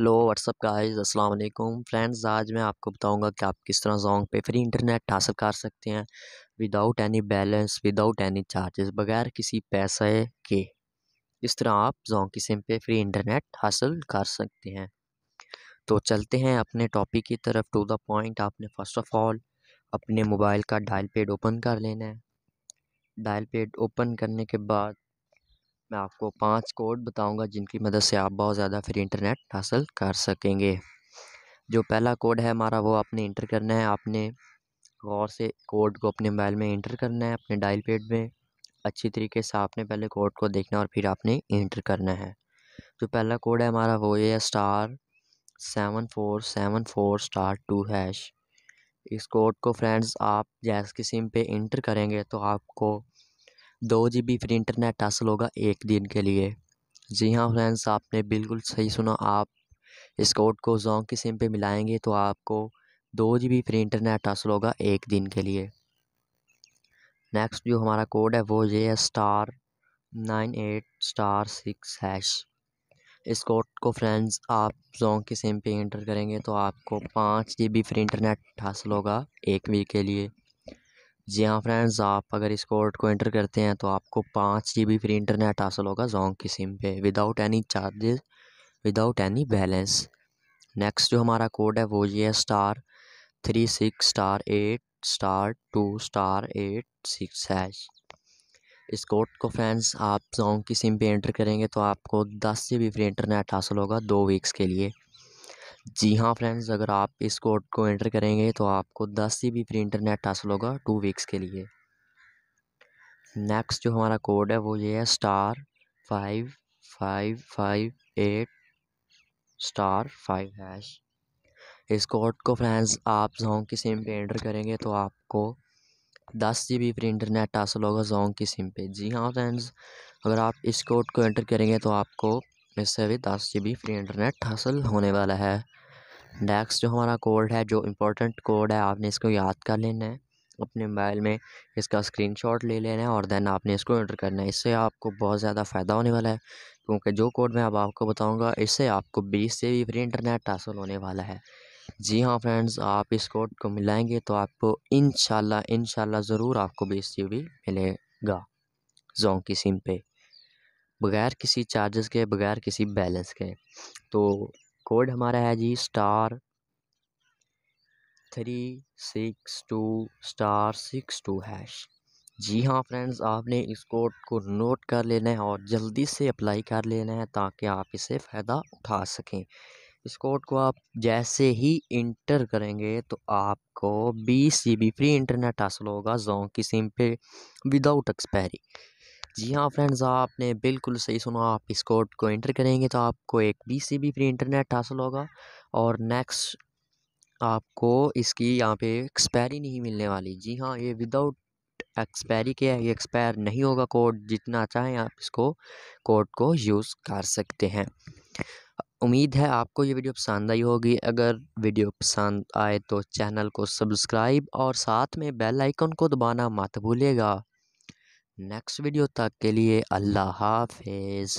hello what's up guys अस्सलाम वालेकुम friends आज मैं आपको बताऊंगा कि आप किस तरह जोंग पे फ्री इंटरनेट हासिल कर सकते हैं without any balance without any charges बगैर किसी पैसे के इस तरह आप जोंग की सिम पे फ्री इंटरनेट हासिल कर सकते हैं तो चलते हैं अपने टॉपिक की तरफ टू द पॉइंट आपने फ़र्स्ट ऑफ ऑल अपने मोबाइल का डायल पेड ओपन कर लेना है डायल पेड ओपन करने के बाद मैं आपको पांच कोड बताऊंगा जिनकी मदद से आप बहुत ज़्यादा फ्री इंटरनेट हासिल कर सकेंगे जो पहला कोड है हमारा वो आपने इंटर करना है आपने गौर से कोड को अपने मोबाइल में इंटर करना है अपने डायल पेड में अच्छी तरीके से आपने पहले कोड को देखना और फिर आपने इंटर करना है जो पहला कोड है हमारा वो ये है star seven four seven four star two hash इस कोड को फ्रेंड्स आप जैस की सिम पे इंटर करेंगे तो आपको दो जी बी फ्री इंटरनेट हासिल होगा एक दिन के लिए जी हाँ फ्रेंड्स आपने बिल्कुल सही सुना आप इस कोड को जोंग की सिम पे मिलाएंगे तो आपको दो जी बी फ्री इंटरनेट हासिल होगा एक दिन के लिए नेक्स्ट जो हमारा कोड है वो ये है star nine eight star six hash इस कोड को फ्रेंड्स आप जोंग की सिम पे इंटर करेंगे तो आपको पाँच जी बी फ्री इंटरनेट हासिल होगा एक वीक के लिए जी हाँ फ्रेंड्स आप अगर इस कोड को एंटर करते हैं तो आपको पाँच जी बी फ्री इंटरनेट हासिल होगा जोंग की सिम पे without any charges without any balance next जो हमारा कोड है वो ये है star three six star eight star two star eight six hash इस कोड को फ्रेंड्स आप जोंग की सिम पे एंटर करेंगे तो आपको दस जी बी फ्री इंटरनेट हासिल होगा दो वीक्स के लिए जी हाँ फ्रेंड्स अगर आप इस कोड को एंटर करेंगे तो आपको दस जी बी फ्री इंटरनेट हासिल होगा टू वीक्स के लिए नेक्स्ट जो हमारा कोड है वो ये है star five five five eight star five hash इस कोड को फ्रेंड्स आप जोंग की सिम पे एंटर करेंगे तो आपको दस जी बी फ्री इंटरनेट हासिल होगा जोंग की सिम पे जी हाँ फ्रेंड्स अगर आप इस कोड को एंटर करेंगे तो आपको इससे भी दस जी बी फ्री इंटरनेट हासिल होने वाला है नेक्स्ट जो हमारा कोड है जो इम्पोर्टेंट कोड है आपने इसको याद कर लेना है अपने मोबाइल में इसका स्क्रीनशॉट ले लेना है और देन आपने इसको एंटर करना है इससे आपको बहुत ज़्यादा फ़ायदा होने वाला है क्योंकि जो कोड मैं अब आपको बताऊंगा इससे आपको 20 से भी फ्री इंटरनेट हासिल होने वाला है जी हाँ फ्रेंड्स आप इस कोड को मिलाएंगे तो आपको इन शाला ज़रूर आपको बीस जी बी मिलेगा जोंग की सिम पे बगैर किसी चार्जेस के बगैर किसी बैलेंस के तो कोड हमारा है जी star three six two star six two hash जी हाँ फ्रेंड्स आपने इस कोड को नोट कर लेना है और जल्दी से अप्लाई कर लेना है ताकि आप इसे फ़ायदा उठा सकें इस कोड को आप जैसे ही इंटर करेंगे तो आपको बीस जी बी फ्री इंटरनेट हासिल होगा जों की सिम पे विदाउट एक्सपायरी जी हाँ फ्रेंड्स आपने बिल्कुल सही सुना आप इस कोड को एंटर करेंगे तो आपको एक बीस सी बी फ्री इंटरनेट हासिल होगा और नेक्स्ट आपको इसकी यहाँ पे एक्सपायरी नहीं मिलने वाली जी हाँ ये विदाउट एक्सपायरी के है ये एक्सपायर नहीं होगा कोड जितना चाहें आप इसको कोड को यूज़ कर सकते हैं उम्मीद है आपको ये वीडियो पसंद आई होगी अगर वीडियो पसंद आए तो चैनल को सब्सक्राइब और साथ में बेल आइकन को दबाना मत भूलिएगा नेक्स्ट वीडियो तक के लिए अल्लाह हाफिज़